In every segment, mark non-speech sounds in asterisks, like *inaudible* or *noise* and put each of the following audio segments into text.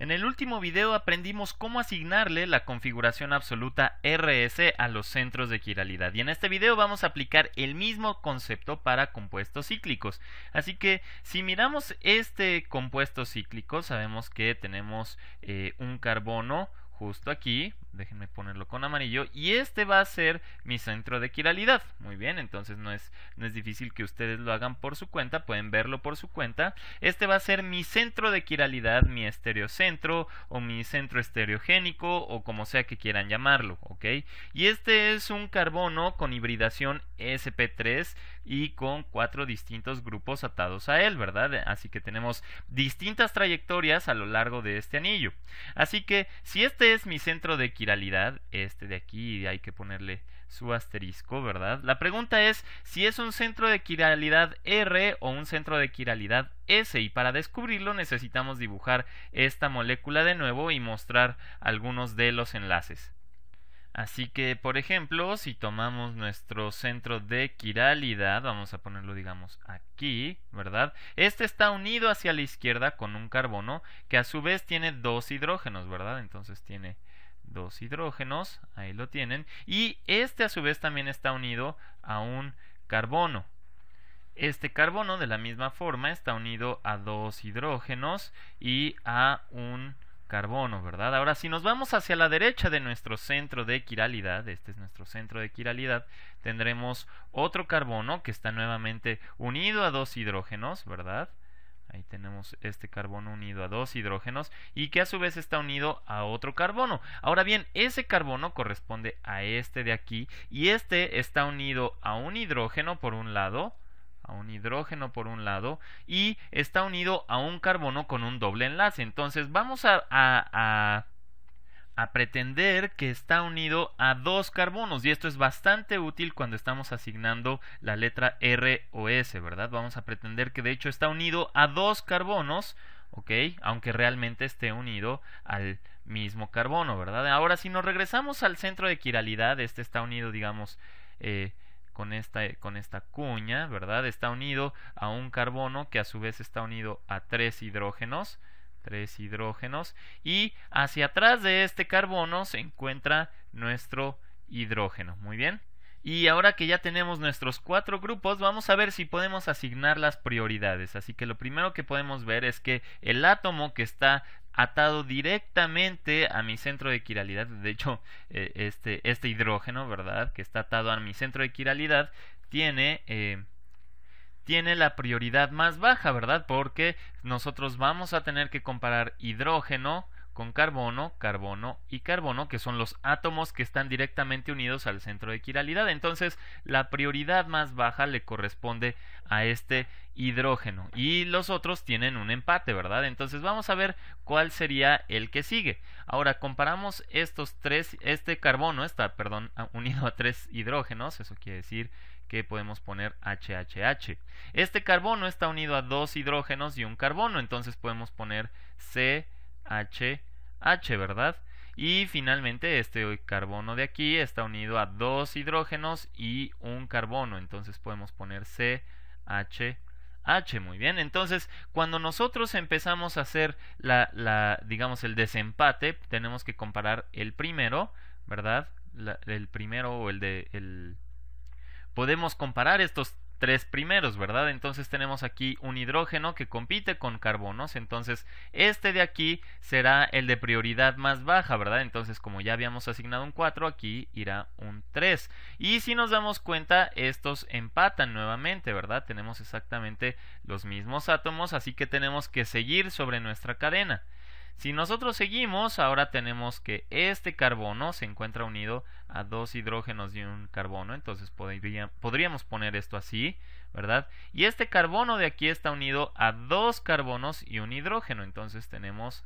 En el último video aprendimos cómo asignarle la configuración absoluta RS a los centros de quiralidad y en este video vamos a aplicar el mismo concepto para compuestos cíclicos. Así que si miramos este compuesto cíclico sabemos que tenemos eh, un carbono justo aquí, déjenme ponerlo con amarillo y este va a ser mi centro de quiralidad muy bien entonces no es, no es difícil que ustedes lo hagan por su cuenta pueden verlo por su cuenta este va a ser mi centro de quiralidad mi estereocentro o mi centro estereogénico o como sea que quieran llamarlo ok y este es un carbono con hibridación sp3 y con cuatro distintos grupos atados a él verdad así que tenemos distintas trayectorias a lo largo de este anillo así que si este es mi centro de quiralidad este de aquí hay que ponerle su asterisco, ¿verdad? La pregunta es si es un centro de quiralidad R o un centro de quiralidad S y para descubrirlo necesitamos dibujar esta molécula de nuevo y mostrar algunos de los enlaces. Así que, por ejemplo, si tomamos nuestro centro de quiralidad, vamos a ponerlo, digamos, aquí, ¿verdad? Este está unido hacia la izquierda con un carbono que a su vez tiene dos hidrógenos, ¿verdad? Entonces tiene dos hidrógenos, ahí lo tienen, y este a su vez también está unido a un carbono. Este carbono de la misma forma está unido a dos hidrógenos y a un carbono, ¿verdad? Ahora, si nos vamos hacia la derecha de nuestro centro de quiralidad, este es nuestro centro de quiralidad, tendremos otro carbono que está nuevamente unido a dos hidrógenos, ¿verdad? Ahí tenemos este carbono unido a dos hidrógenos y que a su vez está unido a otro carbono. Ahora bien, ese carbono corresponde a este de aquí y este está unido a un hidrógeno por un lado, a un hidrógeno por un lado y está unido a un carbono con un doble enlace. Entonces vamos a, a a pretender que está unido a dos carbonos y esto es bastante útil cuando estamos asignando la letra R o S, ¿verdad? Vamos a pretender que de hecho está unido a dos carbonos, ¿ok? Aunque realmente esté unido al mismo carbono, ¿verdad? Ahora si nos regresamos al centro de quiralidad, este está unido, digamos, eh, con esta, con esta cuña, ¿verdad? Está unido a un carbono que a su vez está unido a tres hidrógenos, tres hidrógenos y hacia atrás de este carbono se encuentra nuestro hidrógeno. Muy bien. Y ahora que ya tenemos nuestros cuatro grupos, vamos a ver si podemos asignar las prioridades. Así que lo primero que podemos ver es que el átomo que está atado directamente a mi centro de quiralidad, de hecho, eh, este, este hidrógeno, ¿verdad? Que está atado a mi centro de quiralidad, tiene... Eh, tiene la prioridad más baja, ¿verdad? Porque nosotros vamos a tener que comparar hidrógeno con carbono, carbono y carbono, que son los átomos que están directamente unidos al centro de quiralidad. Entonces, la prioridad más baja le corresponde a este hidrógeno y los otros tienen un empate, ¿verdad? Entonces, vamos a ver cuál sería el que sigue. Ahora, comparamos estos tres, este carbono está, perdón, *laughs* unido a tres hidrógenos, eso quiere decir que podemos poner HHH. Este carbono está unido a dos hidrógenos y un carbono, entonces podemos poner CHH, ¿verdad? Y finalmente este carbono de aquí está unido a dos hidrógenos y un carbono, entonces podemos poner CHH. H, muy bien. Entonces, cuando nosotros empezamos a hacer la, digamos, el desempate, tenemos que comparar el primero, ¿verdad? el primero o el de, podemos comparar estos tres primeros, ¿verdad? Entonces tenemos aquí un hidrógeno que compite con carbonos, entonces este de aquí será el de prioridad más baja, ¿verdad? Entonces como ya habíamos asignado un 4, aquí irá un 3. Y si nos damos cuenta, estos empatan nuevamente, ¿verdad? Tenemos exactamente los mismos átomos, así que tenemos que seguir sobre nuestra cadena. Si nosotros seguimos, ahora tenemos que este carbono se encuentra unido a dos hidrógenos y un carbono, entonces podríamos poner esto así, ¿verdad? Y este carbono de aquí está unido a dos carbonos y un hidrógeno, entonces tenemos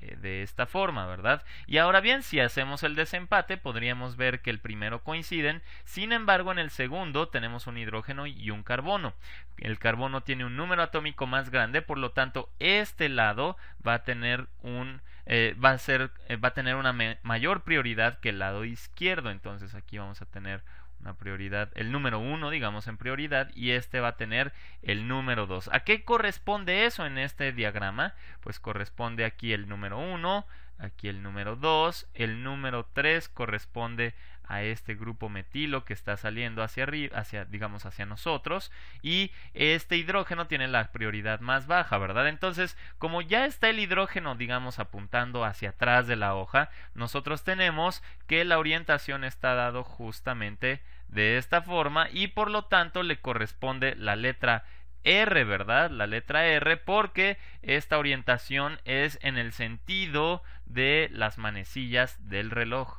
eh, de esta forma, ¿verdad? Y ahora bien, si hacemos el desempate, podríamos ver que el primero coinciden, sin embargo, en el segundo tenemos un hidrógeno y un carbono. El carbono tiene un número atómico más grande, por lo tanto, este lado va a tener un eh, va a ser eh, va a tener una mayor prioridad que el lado izquierdo, entonces aquí vamos a tener la prioridad, el número 1, digamos, en prioridad, y este va a tener el número 2. ¿A qué corresponde eso en este diagrama? Pues corresponde aquí el número 1, aquí el número 2, el número 3 corresponde a este grupo metilo que está saliendo hacia arriba, hacia, digamos, hacia nosotros, y este hidrógeno tiene la prioridad más baja, ¿verdad? Entonces, como ya está el hidrógeno, digamos, apuntando hacia atrás de la hoja, nosotros tenemos que la orientación está dado justamente de esta forma y por lo tanto le corresponde la letra R, ¿verdad? La letra R porque esta orientación es en el sentido de las manecillas del reloj.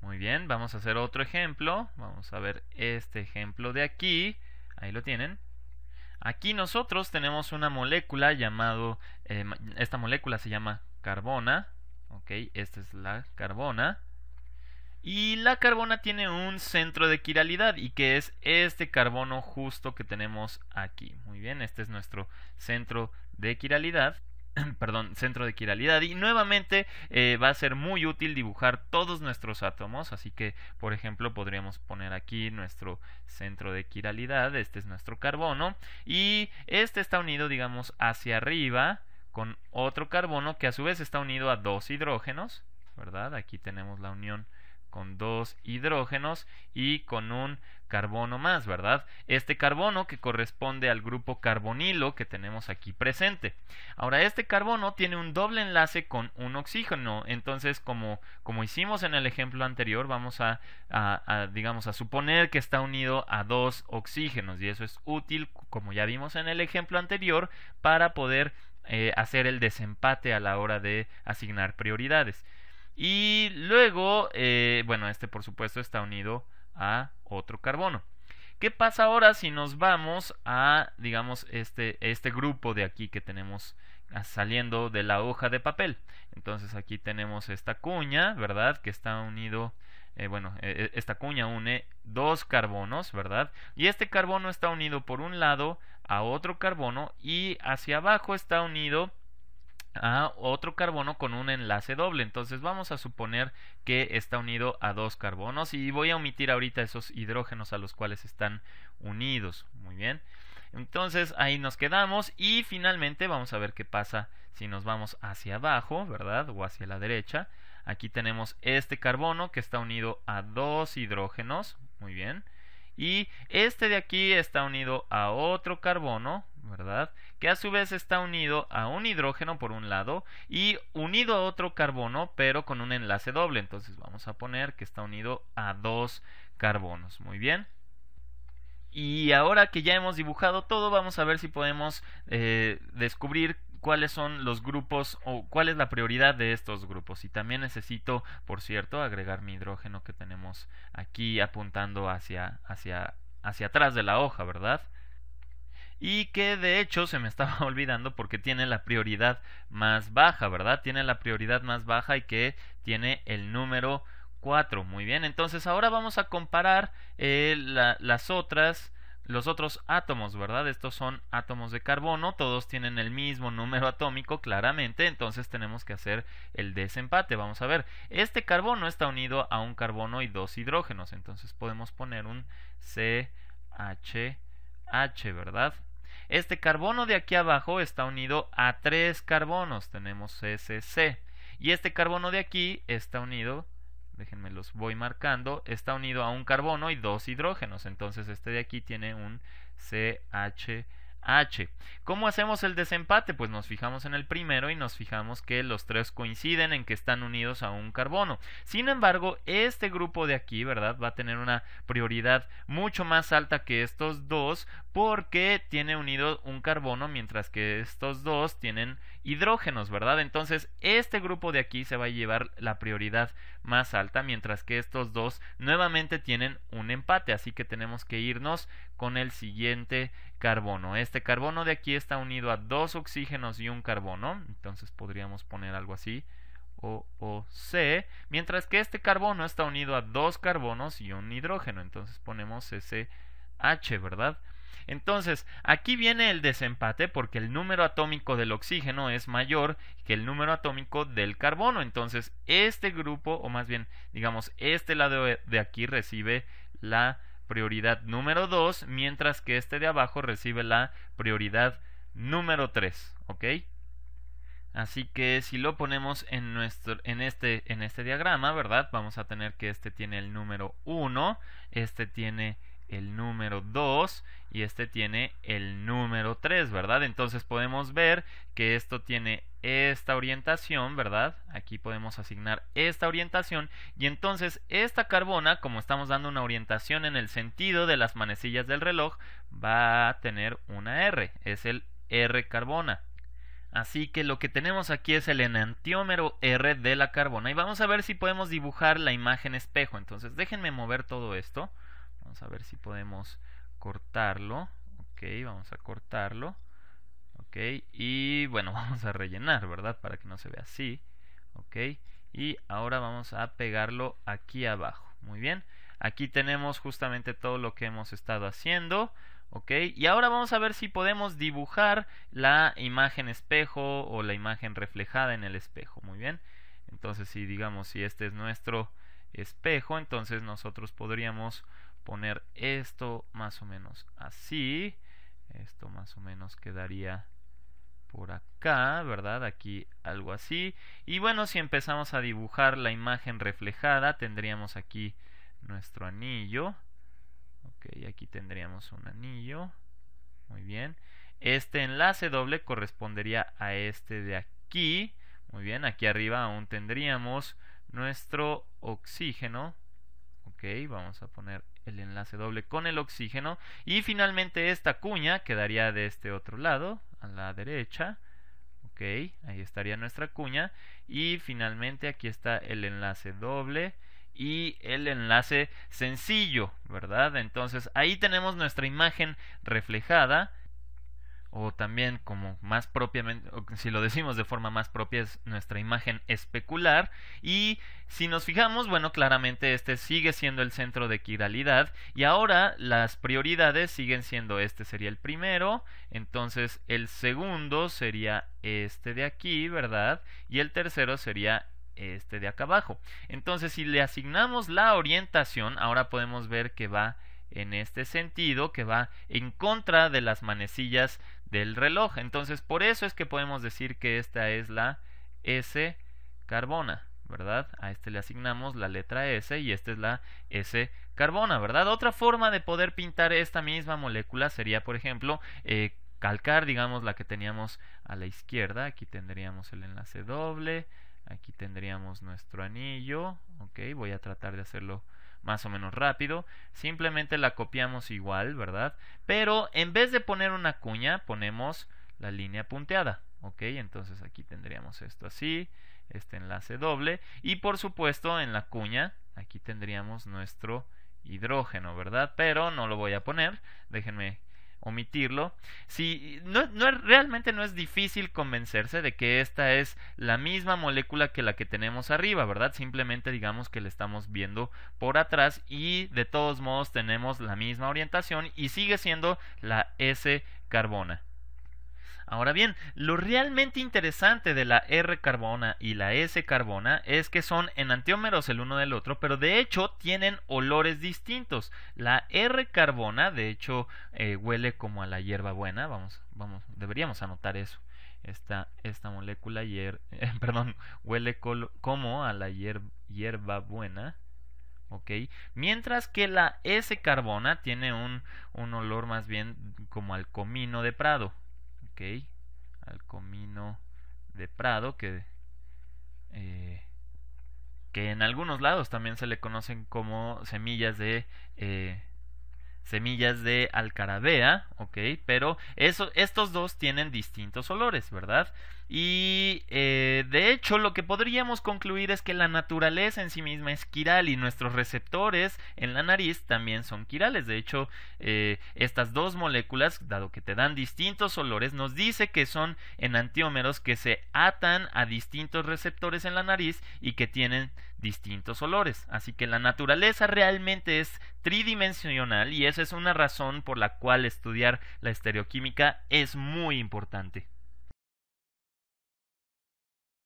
Muy bien, vamos a hacer otro ejemplo. Vamos a ver este ejemplo de aquí. Ahí lo tienen. Aquí nosotros tenemos una molécula llamado, eh, esta molécula se llama carbona, ok, esta es la carbona. Y la carbona tiene un centro de quiralidad y que es este carbono justo que tenemos aquí. Muy bien, este es nuestro centro de quiralidad *clears throat* perdón, centro de quiralidad. Y nuevamente eh, va a ser muy útil dibujar todos nuestros átomos. Así que, por ejemplo, podríamos poner aquí nuestro centro de quiralidad. Este es nuestro carbono. Y este está unido, digamos, hacia arriba con otro carbono que a su vez está unido a dos hidrógenos. ¿Verdad? Aquí tenemos la unión con dos hidrógenos y con un carbono más, ¿verdad? Este carbono que corresponde al grupo carbonilo que tenemos aquí presente. Ahora, este carbono tiene un doble enlace con un oxígeno, entonces como, como hicimos en el ejemplo anterior, vamos a, digamos, a suponer que está unido a dos oxígenos y eso es útil, como ya vimos en el ejemplo anterior, para poder eh, hacer el desempate a la hora de asignar prioridades. Y luego, eh, bueno, este por supuesto está unido a otro carbono. ¿Qué pasa ahora si nos vamos a, digamos, este, este grupo de aquí que tenemos ah, saliendo de la hoja de papel? Entonces aquí tenemos esta cuña, ¿verdad? Que está unido, eh, bueno, eh, esta cuña une dos carbonos, ¿verdad? Y este carbono está unido por un lado a otro carbono y hacia abajo está unido a otro carbono con un enlace doble. Entonces vamos a suponer que está unido a dos carbonos y voy a omitir ahorita esos hidrógenos a los cuales están unidos. Muy bien. Entonces ahí nos quedamos y finalmente vamos a ver qué pasa si nos vamos hacia abajo, ¿verdad? O hacia la derecha. Aquí tenemos este carbono que está unido a dos hidrógenos. Muy bien. Y este de aquí está unido a otro carbono, ¿verdad? Que a su vez está unido a un hidrógeno por un lado y unido a otro carbono, pero con un enlace doble. Entonces vamos a poner que está unido a dos carbonos. Muy bien. Y ahora que ya hemos dibujado todo, vamos a ver si podemos eh, descubrir cuáles son los grupos o cuál es la prioridad de estos grupos. Y también necesito, por cierto, agregar mi hidrógeno que tenemos aquí apuntando hacia, hacia, hacia atrás de la hoja, ¿verdad? y que de hecho se me estaba *laughs* olvidando porque tiene la prioridad más baja, ¿verdad? Tiene la prioridad más baja y que tiene el número 4. Muy bien, entonces ahora vamos a comparar eh, las otras, los otros átomos, ¿verdad? Estos son átomos de carbono, todos tienen el mismo número atómico, claramente, entonces tenemos que hacer el desempate. Vamos a ver, este carbono está unido a un carbono y dos hidrógenos, entonces podemos poner un CHH, ¿verdad? Este carbono de aquí abajo está unido a tres carbonos, tenemos SC. Y este carbono de aquí está unido, déjenme los voy marcando, está unido a un carbono y dos hidrógenos. Entonces este de aquí tiene un CH H. ¿Cómo hacemos el desempate? Pues nos fijamos en el primero y nos fijamos que los tres coinciden en que están unidos a un carbono. Sin embargo, este grupo de aquí, ¿verdad? Va a tener una prioridad mucho más alta que estos dos porque tiene unido un carbono mientras que estos dos tienen hidrógenos, ¿verdad? Entonces, este grupo de aquí se va a llevar la prioridad más alta mientras que estos dos nuevamente tienen un empate. Así que tenemos que irnos con el siguiente carbono. Este carbono de aquí está unido a dos oxígenos y un carbono, entonces podríamos poner algo así, OOC, mientras que este carbono está unido a dos carbonos y un hidrógeno, entonces ponemos SH, ¿verdad? Entonces, aquí viene el desempate porque el número atómico del oxígeno es mayor que el número atómico del carbono. Entonces, este grupo, o más bien, digamos, este lado de aquí recibe la prioridad número 2, mientras que este de abajo recibe la prioridad número 3, ¿ok? Así que si lo ponemos en, nuestro, en, este, en este diagrama, ¿verdad? Vamos a tener que este tiene el número 1, este tiene el número 2 y este tiene el número 3, ¿verdad? Entonces podemos ver que esto tiene esta orientación, ¿verdad? Aquí podemos asignar esta orientación y entonces esta carbona, como estamos dando una orientación en el sentido de las manecillas del reloj, va a tener una R, es el R carbona. Así que lo que tenemos aquí es el enantiómero R de la carbona y vamos a ver si podemos dibujar la imagen espejo. Entonces déjenme mover todo esto. Vamos a ver si podemos cortarlo ok vamos a cortarlo ok y bueno *laughs* vamos a rellenar verdad para que no se vea así ok y ahora vamos a pegarlo aquí abajo muy bien aquí tenemos justamente todo lo que hemos estado haciendo ok y ahora vamos a ver si podemos dibujar la imagen espejo o la imagen reflejada en el espejo muy bien entonces si digamos si este es nuestro espejo entonces nosotros podríamos poner esto más o menos así. Esto más o menos quedaría por acá, ¿verdad? Aquí algo así. Y bueno, si empezamos a dibujar la imagen reflejada, tendríamos aquí nuestro anillo. Ok, aquí tendríamos un anillo. Muy bien. Este enlace doble correspondería a este de aquí. Muy bien, aquí arriba aún tendríamos nuestro oxígeno. Ok, vamos a poner el enlace doble con el oxígeno y finalmente esta cuña quedaría de este otro lado, a la derecha. Ok, ahí estaría nuestra cuña y finalmente aquí está el enlace doble y el enlace sencillo, ¿verdad? Entonces ahí tenemos nuestra imagen reflejada o también como más propiamente, si lo decimos de forma más propia, es nuestra imagen especular. Y si nos fijamos, bueno, claramente este sigue siendo el centro de quiralidad y ahora las prioridades siguen siendo este sería el primero, entonces el segundo sería este de aquí, ¿verdad? Y el tercero sería este de acá abajo. Entonces si le asignamos la orientación, ahora podemos ver que va en este sentido, que va en contra de las manecillas del reloj. Entonces, por eso es que podemos decir que esta es la S carbona, ¿verdad? A este le asignamos la letra S y esta es la S carbona, ¿verdad? Otra forma de poder pintar esta misma molécula sería, por ejemplo, eh, calcar, digamos, la que teníamos a la izquierda. Aquí tendríamos el enlace doble, aquí tendríamos nuestro anillo, ¿ok? Voy a tratar de hacerlo más o menos rápido. Simplemente la copiamos igual, ¿verdad? Pero en vez de poner una cuña, ponemos la línea punteada. ¿Ok? Entonces aquí tendríamos esto así, este enlace doble. Y por supuesto en la cuña, aquí tendríamos nuestro hidrógeno, ¿verdad? Pero no lo voy a poner. Déjenme omitirlo. Si no, no, realmente no es difícil convencerse de que esta es la misma molécula que la que tenemos arriba, ¿verdad? Simplemente digamos que la estamos viendo por atrás y de todos modos tenemos la misma orientación y sigue siendo la S carbona. Ahora bien, lo realmente interesante de la R carbona y la S carbona es que son enantiómeros el uno del otro, pero de hecho tienen olores distintos. La R carbona, de hecho, eh, huele como a la buena. Vamos, vamos, deberíamos anotar eso. Esta, esta molécula, hier, *laughs* eh, perdón, huele como a la hierba buena, ok, Mientras que la S carbona tiene un, un olor más bien como al comino de prado al comino de Prado, que, eh, que en algunos lados también se le conocen como semillas de eh, semillas de alcarabea, ok, pero eso, estos dos tienen distintos olores, ¿verdad? Y eh, de hecho lo que podríamos concluir es que la naturaleza en sí misma es quiral y nuestros receptores en la nariz también son quirales. De hecho, eh, estas dos moléculas, dado que te dan distintos olores, nos dice que son enantiómeros que se atan a distintos receptores en la nariz y que tienen distintos olores. Así que la naturaleza realmente es tridimensional y esa es una razón por la cual estudiar la estereoquímica es muy importante.